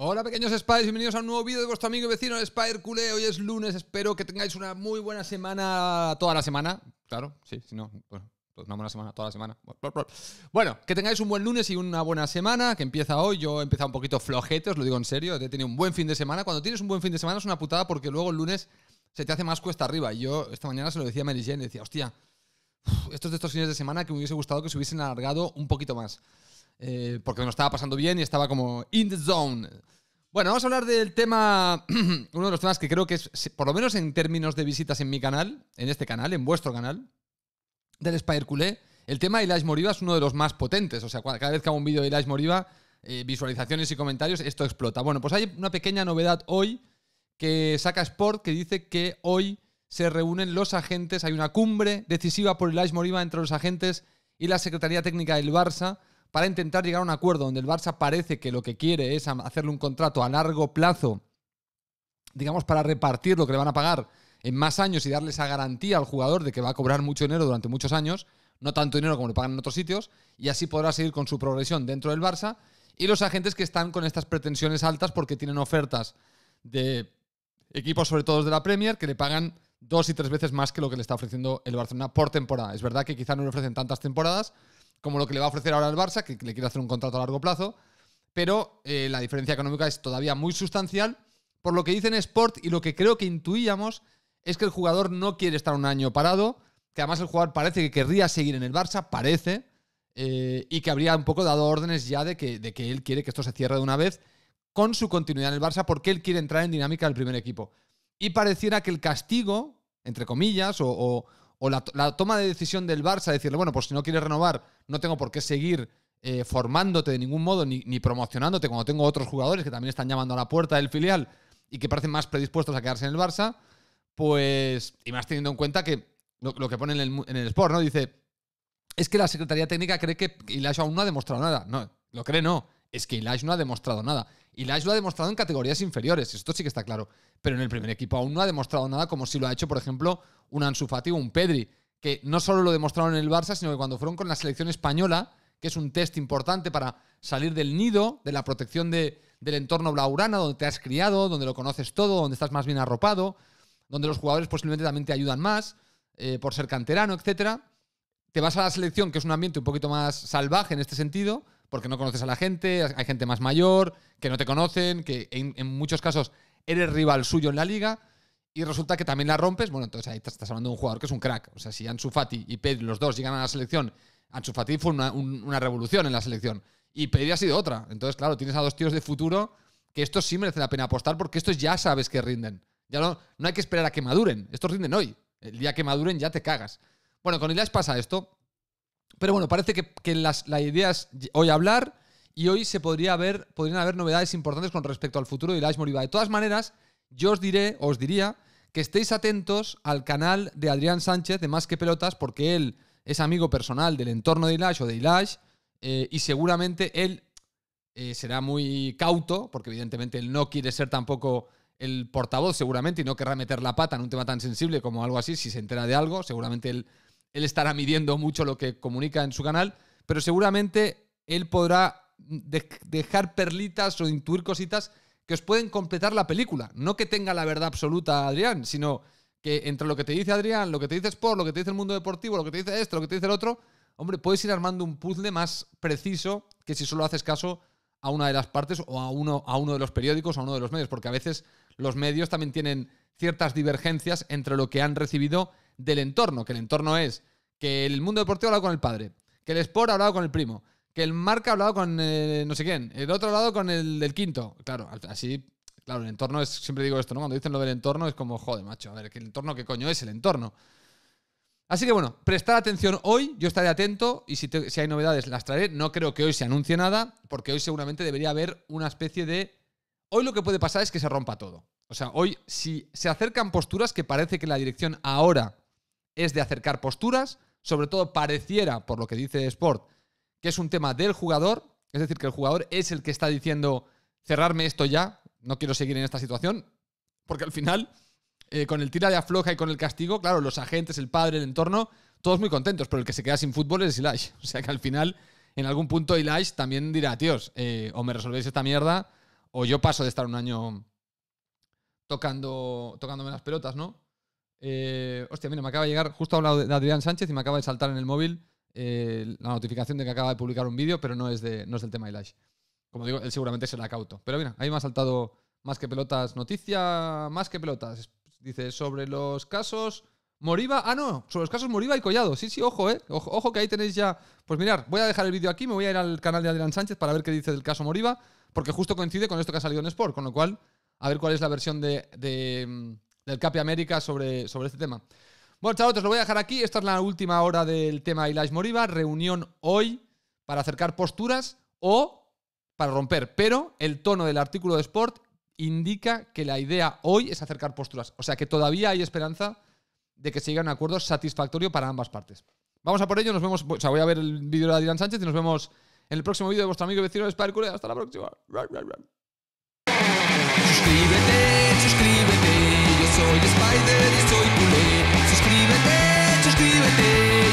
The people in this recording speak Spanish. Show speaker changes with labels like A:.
A: Hola pequeños Spires, bienvenidos a un nuevo vídeo de vuestro amigo y vecino el Spire Cule. Hoy es lunes, espero que tengáis una muy buena semana, toda la semana, claro, sí, si no, bueno, pues una buena semana, toda la semana. Bueno, que tengáis un buen lunes y una buena semana, que empieza hoy. Yo he empezado un poquito flojete, os lo digo en serio, he tenido un buen fin de semana. Cuando tienes un buen fin de semana es una putada porque luego el lunes se te hace más cuesta arriba. yo esta mañana se lo decía a Mary Jane, decía, hostia, estos de estos fines de semana que me hubiese gustado que se hubiesen alargado un poquito más. Eh, porque no estaba pasando bien y estaba como in the zone. Bueno, vamos a hablar del tema, uno de los temas que creo que es, por lo menos en términos de visitas en mi canal, en este canal, en vuestro canal, del Spider Culé, el tema de Moriva es uno de los más potentes. O sea, cada vez que hago un vídeo de Elias Moriva, eh, visualizaciones y comentarios, esto explota. Bueno, pues hay una pequeña novedad hoy que saca Sport que dice que hoy se reúnen los agentes, hay una cumbre decisiva por Elias Moriva entre los agentes y la Secretaría Técnica del Barça para intentar llegar a un acuerdo donde el Barça parece que lo que quiere es hacerle un contrato a largo plazo, digamos, para repartir lo que le van a pagar en más años y darle esa garantía al jugador de que va a cobrar mucho dinero durante muchos años, no tanto dinero como le pagan en otros sitios, y así podrá seguir con su progresión dentro del Barça. Y los agentes que están con estas pretensiones altas porque tienen ofertas de equipos, sobre todo de la Premier, que le pagan dos y tres veces más que lo que le está ofreciendo el Barcelona por temporada. Es verdad que quizá no le ofrecen tantas temporadas, como lo que le va a ofrecer ahora el Barça, que le quiere hacer un contrato a largo plazo, pero eh, la diferencia económica es todavía muy sustancial. Por lo que dicen Sport y lo que creo que intuíamos es que el jugador no quiere estar un año parado, que además el jugador parece que querría seguir en el Barça, parece, eh, y que habría un poco dado órdenes ya de que, de que él quiere que esto se cierre de una vez con su continuidad en el Barça porque él quiere entrar en dinámica del primer equipo. Y pareciera que el castigo, entre comillas, o o la, toma de decisión del Barça, decirle, bueno, pues si no quieres renovar, no tengo por qué seguir eh, formándote de ningún modo ni, promocionándote cuando tengo otros jugadores que también están llamando a la puerta del filial y que parecen más predispuestos a quedarse en el Barça, pues, y más teniendo en cuenta que lo, que pone en el, en Sport, ¿no? Dice, es que la Secretaría Técnica cree que Ilash aún no ha demostrado nada. No, lo cree no, es que Ilash no ha demostrado nada. Y la lo ha demostrado en categorías inferiores, esto sí que está claro. Pero en el primer equipo aún no ha demostrado nada, como si lo ha hecho, por ejemplo, un Ansu o un Pedri, que no solo lo demostraron en el Barça, sino que cuando fueron con la selección española, que es un test importante para salir del nido, de la protección del entorno blaurana, donde te has criado, donde lo conoces todo, donde estás más bien arropado, donde los jugadores posiblemente también te ayudan más, eh, por ser canterano, etc. Te vas a la selección, que es un ambiente un poquito más salvaje en este sentido, porque no conoces a la gente, hay gente más mayor, que no te conocen, que en, muchos casos eres rival suyo en la liga y resulta que también la rompes. Bueno, entonces ahí estás hablando de un jugador que es un crack. O sea, si Ansu Fati y Pedri, los dos, llegan a la selección, Ansu Fati fue una, una revolución en la selección y Pedri ha sido otra. Entonces, claro, tienes a dos tíos de futuro que estos sí merece la pena apostar porque estos ya sabes que rinden. Ya no, no hay que esperar a que maduren. Estos rinden hoy. El día que maduren ya te cagas. Bueno, con ideas pasa esto. Pero bueno, parece que, las, la idea es hoy hablar y hoy se podría podrían haber novedades importantes con respecto al futuro de Ilash Moriba. De todas maneras, yo os diré, os diría, que estéis atentos al canal de Adrián Sánchez de Más que Pelotas, porque él es amigo personal del entorno de Ilash o de Ilash, eh, y seguramente él eh, será muy cauto, porque evidentemente él no quiere ser tampoco el portavoz, seguramente, y no querrá meter la pata en un tema tan sensible como algo así, si se entera de algo, seguramente él él estará midiendo mucho lo que comunica en su canal, pero seguramente él podrá dejar perlitas o intuir cositas que os pueden completar la película. No que tenga la verdad absoluta Adrián, sino que entre lo que te dice Adrián, lo que te dice Sport, lo que te dice el mundo deportivo, lo que te dice esto, lo que te dice el otro, hombre, puedes ir armando un puzzle más preciso que si solo haces caso a una de las partes o a uno, a uno de los periódicos o a uno de los medios, porque a veces los medios también tienen ciertas divergencias entre lo que han recibido del entorno, que el entorno es que el mundo deportivo ha hablado con el padre, que el sport ha hablado con el primo, que el marca ha hablado con eh, no sé quién, el otro ha hablado con el del quinto. Claro, así, claro, el entorno es, siempre digo esto, ¿no? Cuando dicen lo del entorno es como, joder, macho, a ver, que el entorno, ¿qué coño es el entorno? Así que bueno, prestar atención hoy, yo estaré atento y si, si, hay novedades las traeré. No creo que hoy se anuncie nada, porque hoy seguramente debería haber una especie de... Hoy lo que puede pasar es que se rompa todo. O sea, hoy si se acercan posturas que parece que la dirección ahora es de acercar posturas, sobre todo pareciera, por lo que dice Sport, que es un tema del jugador, es decir, que el jugador es el que está diciendo cerrarme esto ya, no quiero seguir en esta situación, porque al final, eh, con el tira de afloja y con el castigo, claro, los agentes, el padre, el entorno, todos muy contentos, pero el que se queda sin fútbol es Ilash. O sea que al final, en algún punto, Ilash también dirá, tíos, eh, o me resolvéis esta mierda, o yo paso de estar un año tocando, tocándome las pelotas, ¿no? Eh, hostia, mira, me acaba de llegar, justo a hablado de Adrián Sánchez y me acaba de saltar en el móvil eh, la notificación de que acaba de publicar un vídeo, pero no es, de, no es del tema Elash. Como digo, él seguramente es cauto. cauto Pero mira, ahí me ha saltado más que pelotas, noticia más que pelotas. Dice, sobre los casos Moriva. ah no, sobre los casos Moriva y Collado. Sí, sí, ojo, eh. Ojo, ojo que ahí tenéis ya. Pues mirar, voy a dejar el vídeo aquí, me voy a ir al canal de Adrián Sánchez para ver qué dice del caso Moriva, porque justo coincide con esto que ha salido en Sport, con lo cual, a ver cuál es la versión de mm, del Capi América sobre, sobre este tema. Bueno, chavales, lo voy a dejar aquí. Esta es la última hora del tema Ilash Moriva. Reunión hoy para acercar posturas o para romper. Pero el tono del artículo de Sport indica que la idea hoy es acercar posturas. O sea que todavía hay esperanza de que se llegue a un acuerdo satisfactorio para ambas partes. Vamos a por ello. Nos vemos. O sea, voy a ver el vídeo de Adrián Sánchez y nos vemos en el próximo vídeo de vuestro amigo y vecino de Spider Hasta la próxima. soy Spider y soy culé. Suscríbete, suscríbete.